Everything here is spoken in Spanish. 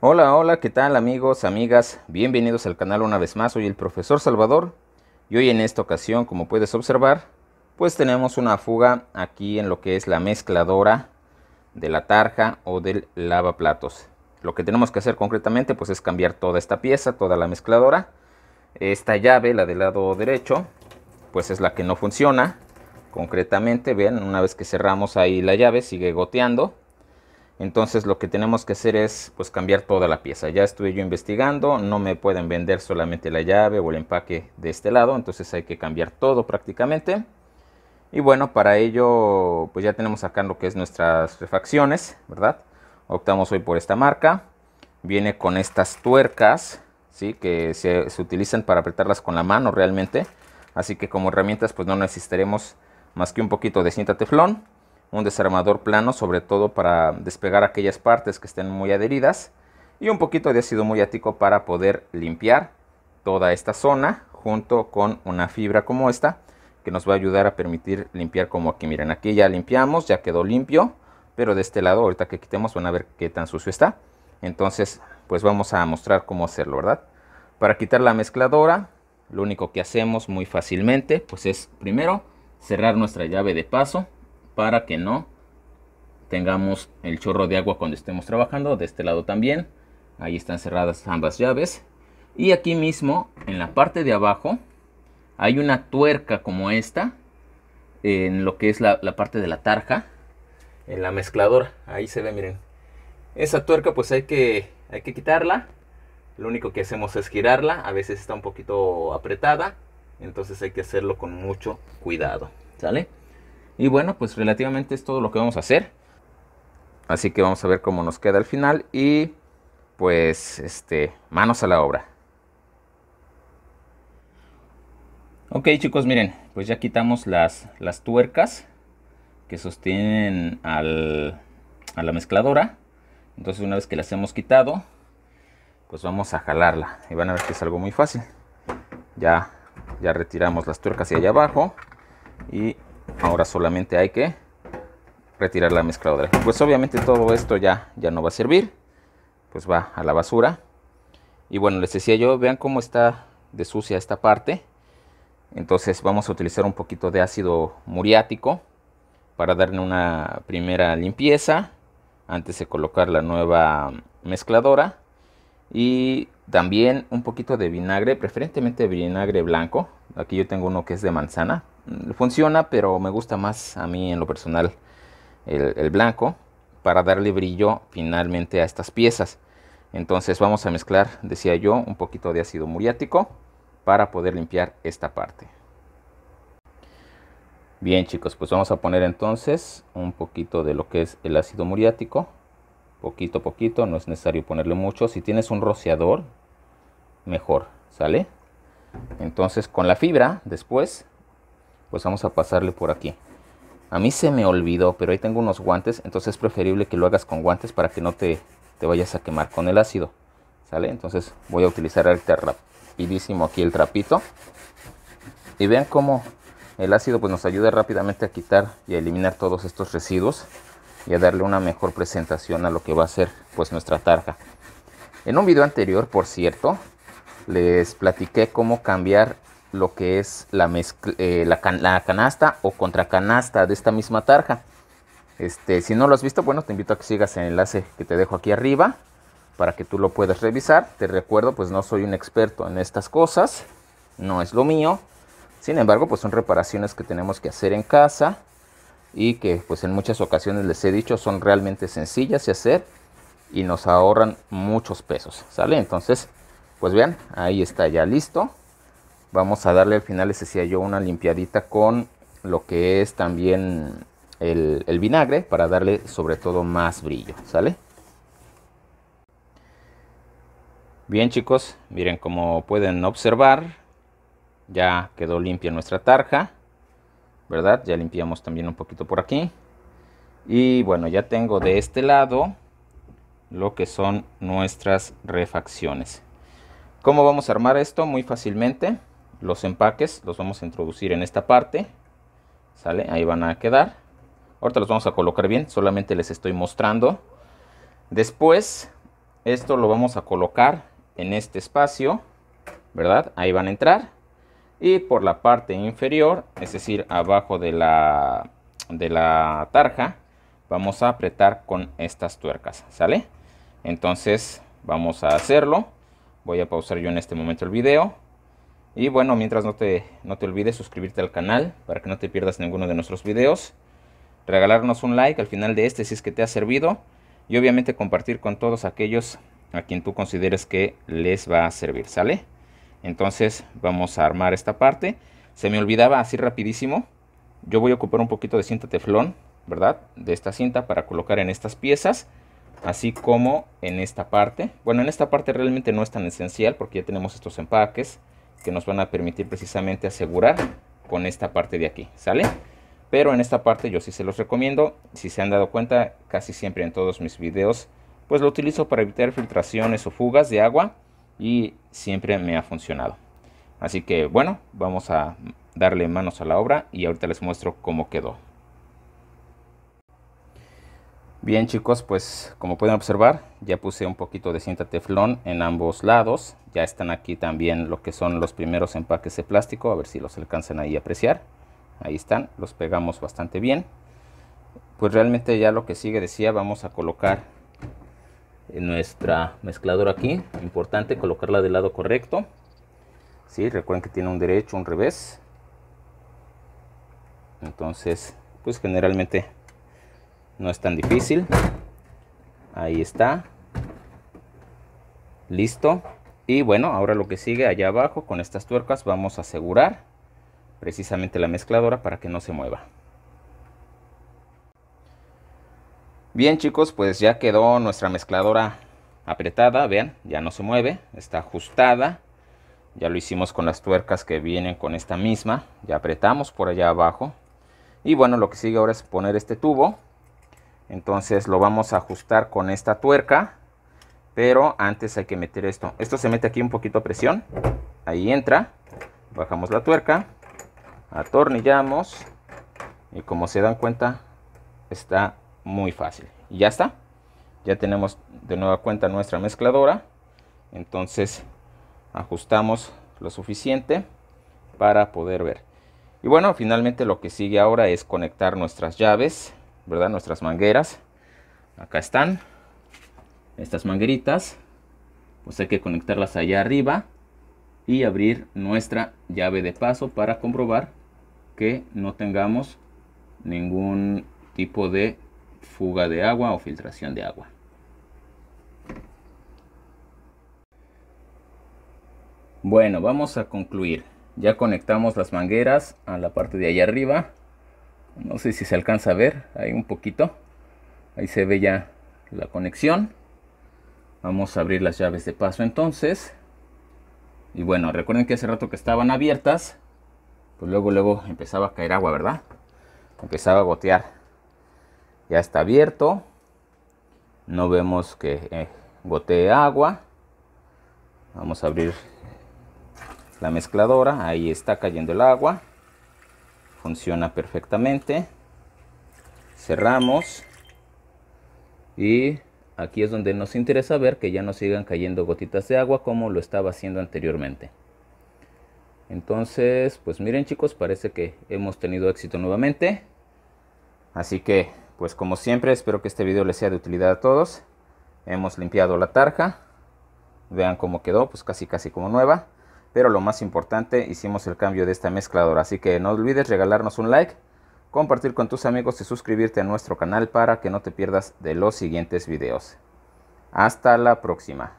Hola, hola, ¿qué tal amigos, amigas? Bienvenidos al canal una vez más, soy el profesor Salvador y hoy en esta ocasión, como puedes observar, pues tenemos una fuga aquí en lo que es la mezcladora de la tarja o del lavaplatos. Lo que tenemos que hacer concretamente pues es cambiar toda esta pieza, toda la mezcladora. Esta llave, la del lado derecho, pues es la que no funciona. Concretamente, vean, una vez que cerramos ahí la llave sigue goteando entonces lo que tenemos que hacer es pues, cambiar toda la pieza. Ya estuve yo investigando, no me pueden vender solamente la llave o el empaque de este lado, entonces hay que cambiar todo prácticamente. Y bueno, para ello pues ya tenemos acá lo que es nuestras refacciones, ¿verdad? Optamos hoy por esta marca. Viene con estas tuercas, ¿sí? Que se, utilizan para apretarlas con la mano realmente. Así que como herramientas pues no necesitaremos más que un poquito de cinta teflón un desarmador plano, sobre todo para despegar aquellas partes que estén muy adheridas, y un poquito de ácido ático para poder limpiar toda esta zona junto con una fibra como esta que nos va a ayudar a permitir limpiar como aquí miren aquí ya limpiamos ya quedó limpio pero de este lado ahorita que quitemos van a ver qué tan sucio está entonces pues vamos a mostrar cómo hacerlo verdad para quitar la mezcladora lo único que hacemos muy fácilmente pues es primero cerrar nuestra llave de paso para que no tengamos el chorro de agua cuando estemos trabajando. De este lado también. Ahí están cerradas ambas llaves. Y aquí mismo, en la parte de abajo, hay una tuerca como esta. En lo que es la, parte de la tarja. En la mezcladora. Ahí se ve, miren. Esa tuerca pues hay que, hay que quitarla. Lo único que hacemos es girarla. A veces está un poquito apretada. Entonces hay que hacerlo con mucho cuidado. ¿Sale? Y bueno, pues relativamente es todo lo que vamos a hacer. Así que vamos a ver cómo nos queda al final y pues este, manos a la obra. Ok chicos, miren, pues ya quitamos las, las tuercas que sostienen a la mezcladora. Entonces una vez que las hemos quitado, pues vamos a jalarla. Y van a ver que es algo muy fácil. Ya, ya retiramos las tuercas de allá abajo y ahora solamente hay que retirar la mezcladora pues obviamente todo esto ya ya no va a servir pues va a la basura y bueno les decía yo vean cómo está de sucia esta parte entonces vamos a utilizar un poquito de ácido muriático para darle una primera limpieza antes de colocar la nueva mezcladora y también un poquito de vinagre preferentemente vinagre blanco aquí yo tengo uno que es de manzana funciona, pero me gusta más a mí en lo personal el, blanco para darle brillo finalmente a estas piezas. Entonces vamos a mezclar, decía yo, un poquito de ácido muriático para poder limpiar esta parte. Bien chicos, pues vamos a poner entonces un poquito de lo que es el ácido muriático. Poquito a poquito, no es necesario ponerle mucho. Si tienes un rociador, mejor, ¿sale? Entonces con la fibra después pues vamos a pasarle por aquí. A mí se me olvidó, pero ahí tengo unos guantes, entonces es preferible que lo hagas con guantes para que no te, te vayas a quemar con el ácido. ¿Sale? Entonces voy a utilizar el rapidísimo aquí el trapito. Y vean cómo el ácido pues, nos ayuda rápidamente a quitar y a eliminar todos estos residuos y a darle una mejor presentación a lo que va a ser pues nuestra tarja. En un video anterior, por cierto, les platiqué cómo cambiar lo que es la, mezcla, eh, la, canasta o contracanasta de esta misma tarja. Este, si no lo has visto, bueno, te invito a que sigas el enlace que te dejo aquí arriba para que tú lo puedas revisar. Te recuerdo, pues no soy un experto en estas cosas, no es lo mío. Sin embargo, pues son reparaciones que tenemos que hacer en casa y que pues en muchas ocasiones les he dicho son realmente sencillas de hacer y nos ahorran muchos pesos, ¿sale? Entonces, pues vean, ahí está ya listo vamos a darle al final, les decía yo, una limpiadita con lo que es también el, vinagre para darle sobre todo más brillo, ¿sale? Bien chicos, miren como pueden observar, ya quedó limpia nuestra tarja, ¿verdad? Ya limpiamos también un poquito por aquí. Y bueno, ya tengo de este lado lo que son nuestras refacciones. ¿Cómo vamos a armar esto? Muy fácilmente los empaques los vamos a introducir en esta parte sale ahí van a quedar ahorita los vamos a colocar bien solamente les estoy mostrando después esto lo vamos a colocar en este espacio verdad ahí van a entrar y por la parte inferior es decir abajo de la de la tarja vamos a apretar con estas tuercas sale entonces vamos a hacerlo voy a pausar yo en este momento el video y bueno, mientras no te, olvides suscribirte al canal para que no te pierdas ninguno de nuestros videos. Regalarnos un like al final de este si es que te ha servido. Y obviamente compartir con todos aquellos a quien tú consideres que les va a servir, ¿sale? Entonces vamos a armar esta parte. Se me olvidaba así rapidísimo. Yo voy a ocupar un poquito de cinta teflón, ¿verdad? De esta cinta para colocar en estas piezas. Así como en esta parte. Bueno, en esta parte realmente no es tan esencial porque ya tenemos estos empaques que nos van a permitir precisamente asegurar con esta parte de aquí, ¿sale? Pero en esta parte yo sí se los recomiendo, si se han dado cuenta casi siempre en todos mis videos, pues lo utilizo para evitar filtraciones o fugas de agua y siempre me ha funcionado. Así que bueno, vamos a darle manos a la obra y ahorita les muestro cómo quedó. Bien chicos, pues como pueden observar, ya puse un poquito de cinta teflón en ambos lados. Ya están aquí también lo que son los primeros empaques de plástico, a ver si los alcanzan ahí a apreciar. Ahí están, los pegamos bastante bien. Pues realmente ya lo que sigue decía, vamos a colocar nuestra mezcladora aquí. Importante colocarla del lado correcto. ¿Sí? Recuerden que tiene un derecho, un revés. Entonces, pues generalmente no es tan difícil. Ahí está. Listo. Y bueno, ahora lo que sigue allá abajo con estas tuercas vamos a asegurar precisamente la mezcladora para que no se mueva. Bien chicos, pues ya quedó nuestra mezcladora apretada, vean, ya no se mueve, está ajustada. Ya lo hicimos con las tuercas que vienen con esta misma, ya apretamos por allá abajo. Y bueno, lo que sigue ahora es poner este tubo entonces lo vamos a ajustar con esta tuerca. Pero antes hay que meter esto. Esto se mete aquí un poquito a presión. Ahí entra. Bajamos la tuerca. Atornillamos. Y como se dan cuenta, está muy fácil. Y ya está. Ya tenemos de nueva cuenta nuestra mezcladora. Entonces ajustamos lo suficiente para poder ver. Y bueno, finalmente lo que sigue ahora es conectar nuestras llaves Nuestras mangueras. Acá están. Estas mangueritas. Pues hay que conectarlas allá arriba. Y abrir nuestra llave de paso para comprobar que no tengamos ningún tipo de fuga de agua o filtración de agua. Bueno, vamos a concluir. Ya conectamos las mangueras a la parte de allá arriba no sé si se alcanza a ver ahí un poquito ahí se ve ya la conexión vamos a abrir las llaves de paso entonces y bueno recuerden que hace rato que estaban abiertas pues luego luego empezaba a caer agua verdad empezaba a gotear ya está abierto no vemos que eh, gotee agua vamos a abrir la mezcladora ahí está cayendo el agua funciona perfectamente cerramos y aquí es donde nos interesa ver que ya no sigan cayendo gotitas de agua como lo estaba haciendo anteriormente entonces pues miren chicos parece que hemos tenido éxito nuevamente así que pues como siempre espero que este video les sea de utilidad a todos hemos limpiado la tarja vean cómo quedó pues casi casi como nueva pero lo más importante, hicimos el cambio de esta mezcladora. Así que no olvides regalarnos un like, compartir con tus amigos y suscribirte a nuestro canal para que no te pierdas de los siguientes videos. Hasta la próxima.